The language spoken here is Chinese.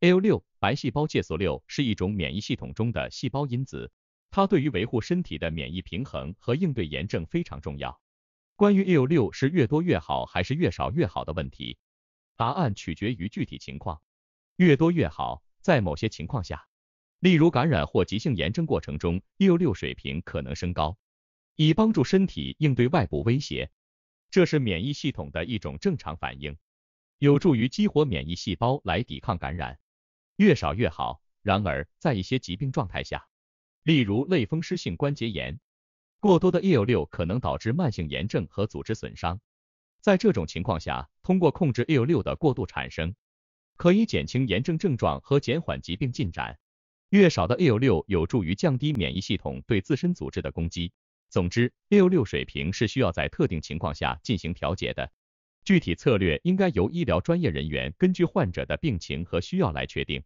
L 六白细胞介素六是一种免疫系统中的细胞因子，它对于维护身体的免疫平衡和应对炎症非常重要。关于 L 六是越多越好还是越少越好的问题，答案取决于具体情况。越多越好，在某些情况下，例如感染或急性炎症过程中，L 六水平可能升高，以帮助身体应对外部威胁，这是免疫系统的一种正常反应，有助于激活免疫细胞来抵抗感染。越少越好。然而，在一些疾病状态下，例如类风湿性关节炎，过多的 IL-6 可能导致慢性炎症和组织损伤。在这种情况下，通过控制 IL-6 的过度产生，可以减轻炎症症状和减缓疾病进展。越少的 IL-6 有助于降低免疫系统对自身组织的攻击。总之，IL-6 水平是需要在特定情况下进行调节的。具体策略应该由医疗专业人员根据患者的病情和需要来确定。